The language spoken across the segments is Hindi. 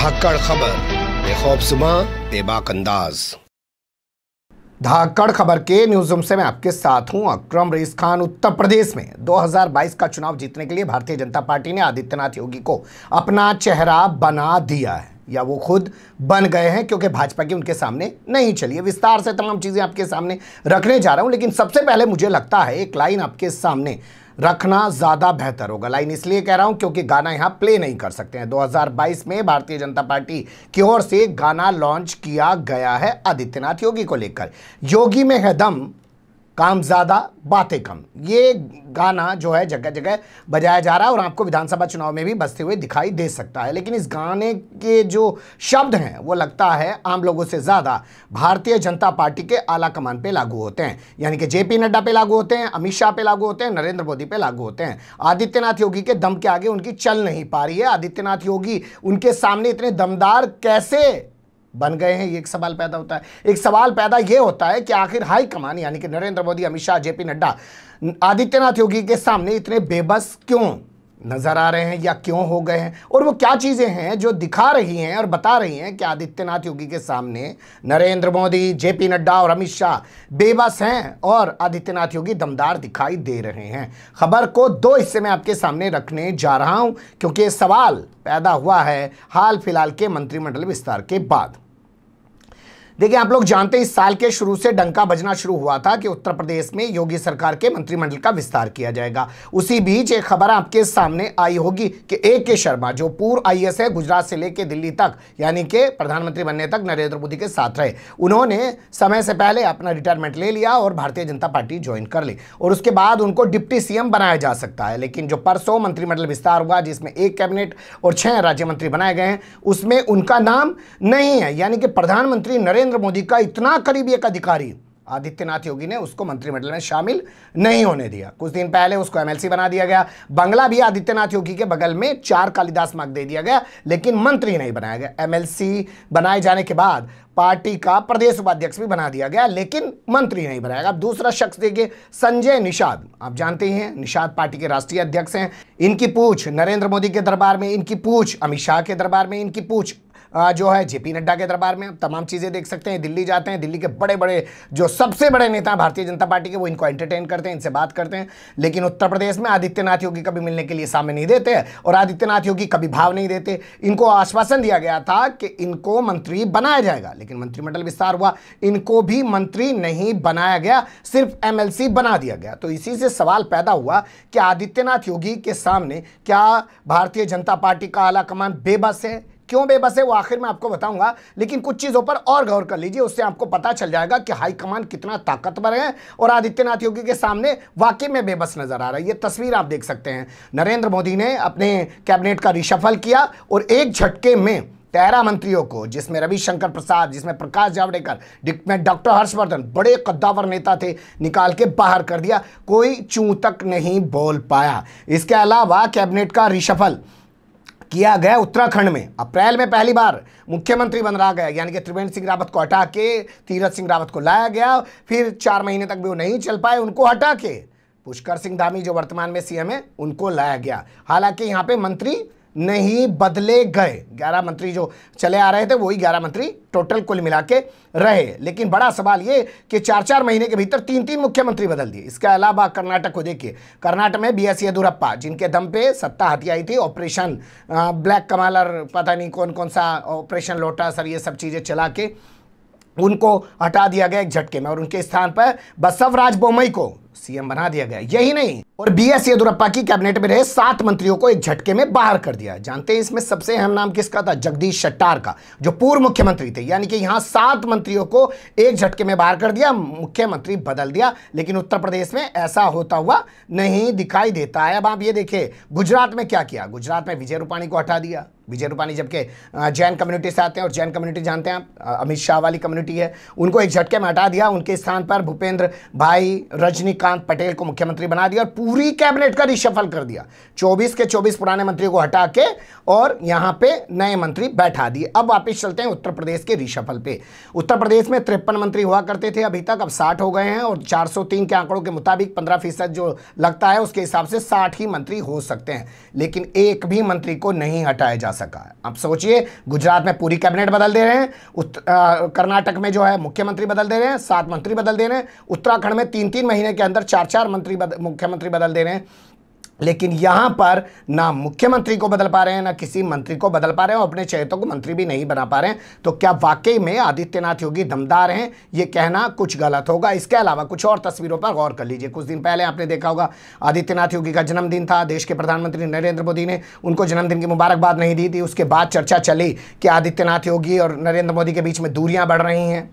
धाकड़ खबर बेखौबसुमा बेबाक अंदाज धाकड़ खबर के न्यूज रूम से मैं आपके साथ हूं अक्रम रईस खान उत्तर प्रदेश में 2022 का चुनाव जीतने के लिए भारतीय जनता पार्टी ने आदित्यनाथ योगी को अपना चेहरा बना दिया है या वो खुद बन गए हैं क्योंकि भाजपा की उनके सामने नहीं चली विस्तार से तमाम चीज़ें आपके सामने रखने जा रहा हूं लेकिन सबसे पहले मुझे लगता है एक लाइन आपके सामने रखना ज़्यादा बेहतर होगा लाइन इसलिए कह रहा हूं क्योंकि गाना यहां प्ले नहीं कर सकते हैं 2022 में भारतीय जनता पार्टी की ओर से गाना लॉन्च किया गया है आदित्यनाथ योगी को लेकर योगी में है दम काम ज़्यादा बातें कम ये गाना जो है जगह जगह बजाया जा रहा है और आपको विधानसभा चुनाव में भी बसते हुए दिखाई दे सकता है लेकिन इस गाने के जो शब्द हैं वो लगता है आम लोगों से ज़्यादा भारतीय जनता पार्टी के आला कमान पे लागू होते हैं यानी कि जेपी नड्डा पे लागू होते हैं अमित शाह पे लागू होते हैं नरेंद्र मोदी पे लागू होते हैं आदित्यनाथ योगी के दम के आगे उनकी चल नहीं पा रही है आदित्यनाथ योगी उनके सामने इतने दमदार कैसे बन गए हैं ये एक सवाल पैदा होता है एक सवाल पैदा ये होता है कि आखिर हाई कमान यानी कि नरेंद्र मोदी अमित शाह जेपी नड्डा आदित्यनाथ योगी के सामने इतने बेबस क्यों नज़र आ रहे हैं या क्यों हो गए हैं और वो क्या चीज़ें हैं जो दिखा रही हैं और बता रही हैं कि आदित्यनाथ योगी के सामने नरेंद्र मोदी जेपी नड्डा और अमित शाह बेबस हैं और आदित्यनाथ योगी दमदार दिखाई दे रहे हैं खबर को दो हिस्से में आपके सामने रखने जा रहा हूं क्योंकि सवाल पैदा हुआ है हाल फिलहाल के मंत्रिमंडल विस्तार के बाद देखिए आप लोग जानते हैं इस साल के शुरू से डंका बजना शुरू हुआ था कि उत्तर प्रदेश में योगी सरकार के मंत्रिमंडल का विस्तार किया जाएगा उसी बीच एक खबर आपके सामने आई होगी कि ए के शर्मा जो पूर्व आई है गुजरात से लेकर दिल्ली तक यानी कि प्रधानमंत्री बनने तक नरेंद्र मोदी के साथ रहे उन्होंने समय से पहले अपना रिटायरमेंट ले लिया और भारतीय जनता पार्टी ज्वाइन कर ली और उसके बाद उनको डिप्टी सीएम बनाया जा सकता है लेकिन जो परसों मंत्रिमंडल विस्तार हुआ जिसमें एक कैबिनेट और छह राज्य मंत्री बनाए गए हैं उसमें उनका नाम नहीं है यानी कि प्रधानमंत्री नरेंद्र नरेंद्र मोदी का इतना करीबी एक अधिकारी आदित्यनाथ योगी ने उसको मंत्रिमंडल में शामिल नहीं होने दिया कुछ दिन पहले उसको एमएलसी बना दिया गया बंगला भी आदित्यनाथ योगी के बगल में चार कालिदास मार्ग दे दिया गया लेकिन मंत्री नहीं बनाया गया एमएलसी बनाए जाने के बाद पार्टी का प्रदेश उपाध्यक्ष भी बना दिया गया लेकिन मंत्री नहीं बनाया गया दूसरा शख्स देखिए संजय निषाद आप जानते ही हैं निषाद पार्टी के राष्ट्रीय अध्यक्ष हैं इनकी पूछ नरेंद्र मोदी के दरबार में इनकी पूछ अमित शाह के दरबार में इनकी पूछ जो है जेपी नड्डा के दरबार में तमाम चीज़ें देख सकते हैं दिल्ली जाते हैं दिल्ली के बड़े बड़े जो सबसे बड़े नेता भारतीय जनता पार्टी के वो इनको एंटरटेन करते हैं इनसे बात करते हैं लेकिन उत्तर प्रदेश में आदित्यनाथ योगी कभी मिलने के लिए सामने नहीं देते और आदित्यनाथ योगी कभी भाव नहीं देते इनको आश्वासन दिया गया था कि इनको मंत्री बनाया जाएगा लेकिन मंत्रिमंडल विस्तार हुआ इनको भी मंत्री नहीं बनाया गया सिर्फ एमएलसी बना दिया गया तो इसी से सवाल पैदा हुआ कि आदित्यनाथ योगी के सामने क्या भारतीय जनता पार्टी का आलाकमान बेबस है क्यों बेबस है वो आखिर में आपको बताऊंगा लेकिन कुछ चीज़ों पर और गौर कर लीजिए उससे आपको पता चल जाएगा कि हाईकमान कितना ताकतवर है और आदित्यनाथ योगी के सामने वाकई में बेबस नजर आ रहा है ये तस्वीर आप देख सकते हैं नरेंद्र मोदी ने अपने कैबिनेट का रिशफल किया और एक झटके में तेरह मंत्रियों को जिसमें रविशंकर प्रसाद जिसमें प्रकाश जावड़ेकर में डॉक्टर हर्षवर्धन बड़े कद्दावर नेता थे निकाल के बाहर कर दिया कोई चू तक नहीं बोल पाया इसके अलावा कैबिनेट का रिशफल किया गया उत्तराखंड में अप्रैल में पहली बार मुख्यमंत्री बन रहा गया यानी कि त्रिवेंद्र सिंह रावत को हटा के तीरथ सिंह रावत को लाया गया फिर चार महीने तक भी वो नहीं चल पाए उनको हटा के पुष्कर सिंह धामी जो वर्तमान में सीएम है उनको लाया गया हालांकि यहाँ पे मंत्री नहीं बदले गए ग्यारह मंत्री जो चले आ रहे थे वही ग्यारह मंत्री टोटल कुल मिला के रहे लेकिन बड़ा सवाल ये कि चार चार महीने के भीतर तीन तीन मुख्यमंत्री बदल दिए इसके अलावा कर्नाटक को देखिए कर्नाटक में बी एस येदुरप्पा जिनके दम पे सत्ता हाथी थी ऑपरेशन ब्लैक कमालर पता नहीं कौन कौन सा ऑपरेशन लोटा सर ये सब चीज़ें चला के उनको हटा दिया गया एक झटके में और उनके स्थान पर बसवराज बोमई को सीएम बना दिया गया यही नहीं और बी एस येदुरप्पा की कैबिनेट में रहे सात मंत्रियों को एक झटके में बाहर कर दिया जानते हैं इसमें सबसे अहम नाम किसका था जगदीश शट्टार का जो पूर्व मुख्यमंत्री थे यानी कि यहां सात मंत्रियों को एक झटके में बाहर कर दिया मुख्यमंत्री बदल दिया लेकिन उत्तर प्रदेश में ऐसा होता हुआ नहीं दिखाई देता है अब आप ये देखिए गुजरात में क्या किया गुजरात में विजय रूपाणी को हटा दिया विजय रूपानी जबकि जैन कम्युनिटी से आते हैं और जैन कम्युनिटी जानते हैं अमित शाह वाली कम्युनिटी है उनको एक झटके में हटा दिया उनके स्थान पर भूपेंद्र भाई रजनीकांत पटेल को मुख्यमंत्री बना दिया और पूरी कैबिनेट का रिशफल कर दिया चौबीस के चौबीस पुराने मंत्रियों को हटा के और यहाँ पे नए मंत्री बैठा दिए अब वापिस चलते हैं उत्तर प्रदेश के रिशफल पे उत्तर प्रदेश में तिरपन मंत्री हुआ करते थे अभी तक अब साठ हो गए हैं और चार के आंकड़ों के मुताबिक पंद्रह फीसद जो लगता है उसके हिसाब से साठ ही मंत्री हो सकते हैं लेकिन एक भी मंत्री को नहीं हटाया जा सकता सका है आप सोचिए गुजरात में पूरी कैबिनेट बदल दे रहे हैं कर्नाटक में जो है मुख्यमंत्री बदल दे रहे हैं सात मंत्री बदल दे रहे हैं उत्तराखंड में तीन तीन महीने के अंदर चार चार मंत्री बद, मुख्यमंत्री बदल दे रहे हैं लेकिन यहाँ पर ना मुख्यमंत्री को बदल पा रहे हैं ना किसी मंत्री को बदल पा रहे हैं और अपने चहेतों को मंत्री भी नहीं बना पा रहे हैं तो क्या वाकई में आदित्यनाथ योगी दमदार हैं ये कहना कुछ गलत होगा इसके अलावा कुछ और तस्वीरों पर गौर कर लीजिए कुछ दिन पहले आपने देखा होगा आदित्यनाथ योगी का जन्मदिन था देश के प्रधानमंत्री नरेंद्र मोदी ने उनको जन्मदिन की मुबारकबाद नहीं दी थी उसके बाद चर्चा चली कि आदित्यनाथ योगी और नरेंद्र मोदी के बीच में दूरियाँ बढ़ रही हैं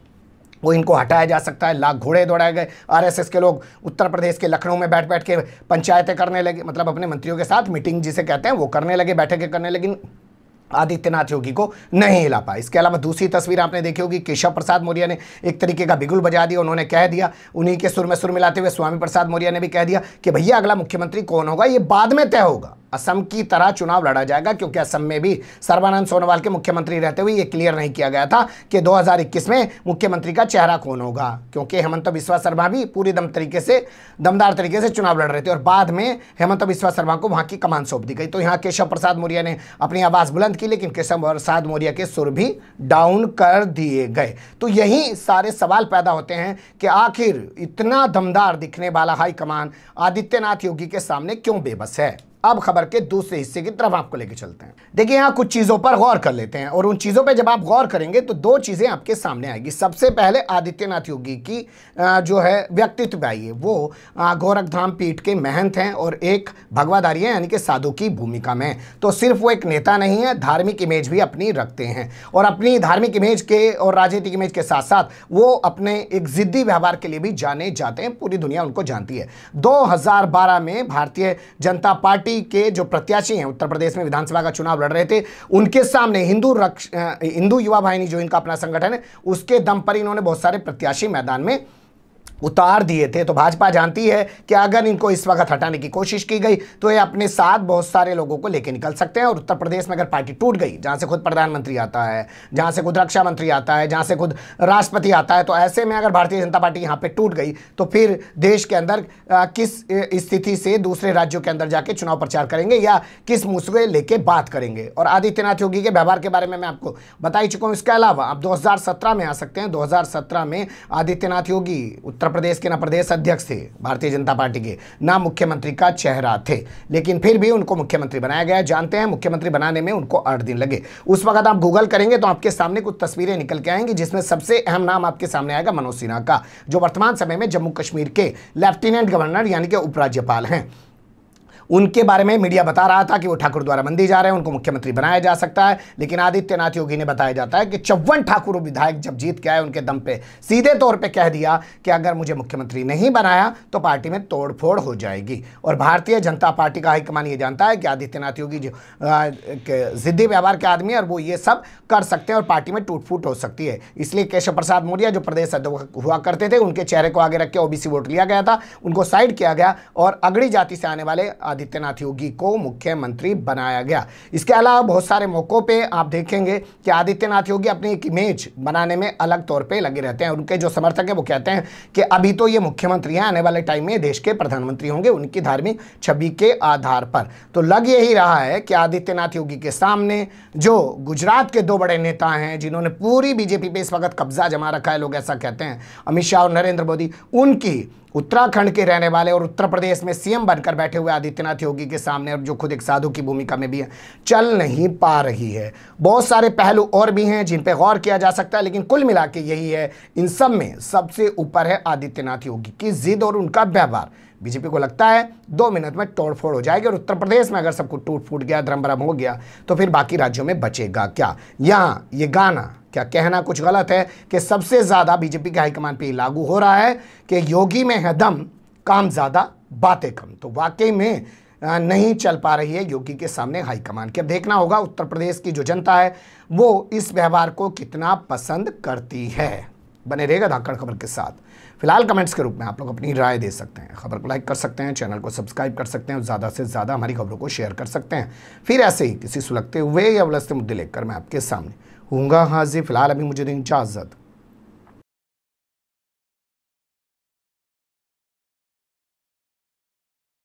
वो इनको हटाया जा सकता है लाख घोड़े दौड़ाए गए आरएसएस के लोग उत्तर प्रदेश के लखनऊ में बैठ बैठ के पंचायतें करने लगे मतलब अपने मंत्रियों के साथ मीटिंग जिसे कहते हैं वो करने लगे बैठकें करने लेकिन आदित्यनाथ योगी को नहीं हिला पाए इसके अलावा दूसरी तस्वीर आपने देखी होगी केशव प्रसाद मौर्य ने एक तरीके का बिगुल बजा दिया उन्होंने कह दिया उन्हीं के सुर में सुर मिलाते हुए स्वामी प्रसाद मौर्य ने भी कह दिया कि भैया अगला मुख्यमंत्री कौन होगा ये बाद में तय होगा असम की तरह चुनाव लड़ा जाएगा क्योंकि असम में भी सर्वानंद सोनोवाल के मुख्यमंत्री रहते हुए ये क्लियर नहीं किया गया था कि 2021 में मुख्यमंत्री का चेहरा कौन होगा क्योंकि हेमंत बिस्वा शर्मा भी पूरी दम तरीके से दमदार तरीके से चुनाव लड़ रहे थे और बाद में हेमंत बिस्वा शर्मा को वहाँ की कमान सौंप दी गई तो यहाँ केशव प्रसाद मौर्य ने अपनी आवाज़ बुलंद की लेकिन केशव प्रसाद मौर्य के सुर भी डाउन कर दिए गए तो यही सारे सवाल पैदा होते हैं कि आखिर इतना दमदार दिखने वाला हाईकमान आदित्यनाथ योगी के सामने क्यों बेबस है अब खबर के दूसरे हिस्से की तरफ आपको लेके चलते हैं देखिए यहाँ कुछ चीज़ों पर गौर कर लेते हैं और उन चीज़ों पर जब आप गौर करेंगे तो दो चीज़ें आपके सामने आएगी सबसे पहले आदित्यनाथ योगी की जो है व्यक्तित्व आइए वो गोरखधाम पीठ के महंत हैं और एक भगवादारी है यानी कि साधु की भूमिका में तो सिर्फ वो एक नेता नहीं है धार्मिक इमेज भी अपनी रखते हैं और अपनी धार्मिक इमेज के और राजनीतिक इमेज के साथ साथ वो अपने एक ज़िद्दी व्यवहार के लिए भी जाने जाते हैं पूरी दुनिया उनको जानती है दो में भारतीय जनता पार्टी पार्टी के जो प्रत्याशी हैं उत्तर प्रदेश में विधानसभा का चुनाव लड़ रहे थे उनके सामने हिंदू रक्ष हिंदू युवा भाई जो इनका अपना संगठन है उसके दम पर इन्होंने बहुत सारे प्रत्याशी मैदान में उतार दिए थे तो भाजपा जानती है कि अगर इनको इस वक्त हटाने की कोशिश की गई तो ये अपने साथ बहुत सारे लोगों को लेके निकल सकते हैं और उत्तर प्रदेश में अगर पार्टी टूट गई जहाँ से खुद प्रधानमंत्री आता है जहाँ से खुद रक्षा मंत्री आता है जहाँ से खुद राष्ट्रपति आता है तो ऐसे में अगर भारतीय जनता पार्टी यहाँ पर टूट गई तो फिर देश के अंदर आ, किस स्थिति से दूसरे राज्यों के अंदर जाके चुनाव प्रचार करेंगे या किस मुसवे लेके बात करेंगे और आदित्यनाथ योगी के व्यवहार के बारे में मैं आपको बता ही चुका हूँ इसके अलावा आप दो में आ सकते हैं दो में आदित्यनाथ योगी उत्तर उत्तर प्रदेश के ना प्रदेश अध्यक्ष थे भारतीय जनता पार्टी के ना मुख्यमंत्री का चेहरा थे लेकिन फिर भी उनको मुख्यमंत्री बनाया गया जानते हैं मुख्यमंत्री बनाने में उनको आठ दिन लगे उस वक्त आप गूगल करेंगे तो आपके सामने कुछ तस्वीरें निकल के आएंगी जिसमें सबसे अहम नाम आपके सामने आएगा मनोज सिन्हा का जो वर्तमान समय में जम्मू कश्मीर के लेफ्टिनेंट गवर्नर यानी कि उपराज्यपाल हैं उनके बारे में मीडिया बता रहा था कि वो ठाकुर द्वारा मंदिर जा रहे हैं उनको मुख्यमंत्री बनाया जा सकता है लेकिन आदित्यनाथ योगी ने बताया जाता है कि चौवन ठाकुर विधायक जब जीत के आए उनके दम पे सीधे तौर पर कह दिया कि अगर मुझे मुख्यमंत्री नहीं बनाया तो पार्टी में तोड़फोड़ हो जाएगी और भारतीय जनता पार्टी का हाईकमान ये जानता है कि आदित्यनाथ योगी जो जिद्दी व्यवहार के आदमी है और वो ये सब कर सकते हैं और पार्टी में टूट फूट हो सकती है इसलिए केशव प्रसाद मौर्य जो प्रदेश अध्यक्ष हुआ करते थे उनके चेहरे को आगे रख के ओबीसी वोट लिया गया था उनको साइड किया गया और अगड़ी जाति से आने वाले आदित्यनाथ योगी को मुख्यमंत्री बनाया गया इसके अलावा बहुत सारे मौक़ों पे आप देखेंगे कि आदित्यनाथ योगी अपनी एक इमेज बनाने में अलग तौर पे लगे रहते हैं उनके जो समर्थक हैं वो कहते हैं कि अभी तो ये मुख्यमंत्री हैं आने वाले टाइम में देश के प्रधानमंत्री होंगे उनकी धार्मिक छवि के आधार पर तो लग यही रहा है कि आदित्यनाथ योगी के सामने जो गुजरात के दो बड़े नेता हैं जिन्होंने पूरी बीजेपी पर इस वक्त कब्जा जमा रखा है लोग ऐसा कहते हैं अमित शाह और नरेंद्र मोदी उनकी उत्तराखंड के रहने वाले और उत्तर प्रदेश में सीएम बनकर बैठे हुए आदित्यनाथ योगी के सामने और जो खुद एक साधु की भूमिका में भी है चल नहीं पा रही है बहुत सारे पहलू और भी हैं जिन पर गौर किया जा सकता है लेकिन कुल मिला के यही है इन सब में सबसे ऊपर है आदित्यनाथ योगी की जिद और उनका व्यवहार बीजेपी को लगता है दो मिनट में तोड़फोड़ हो जाएगी और उत्तर प्रदेश में अगर सबको टूट फूट गया धर्म भरम हो गया तो फिर बाकी राज्यों में बचेगा क्या यहाँ ये गाना क्या कहना कुछ गलत है कि सबसे ज़्यादा बीजेपी के हाईकमान पे लागू हो रहा है कि योगी में है दम काम ज़्यादा बातें कम तो वाकई में नहीं चल पा रही है योगी के सामने हाईकमान की अब देखना होगा उत्तर प्रदेश की जो जनता है वो इस व्यवहार को कितना पसंद करती है बने रहेगा धाकड़ खबर के साथ फिलहाल कमेंट्स के रूप में आप लोग अपनी राय दे सकते हैं खबर को लाइक कर सकते हैं चैनल को सब्सक्राइब कर सकते हैं और ज़्यादा से ज़्यादा हमारी खबरों को शेयर कर सकते हैं फिर ऐसे ही किसी सुलगते हुए या उलझते मुद्दे लेकर मैं आपके सामने وهنغا هازي في العالمي مجد جازد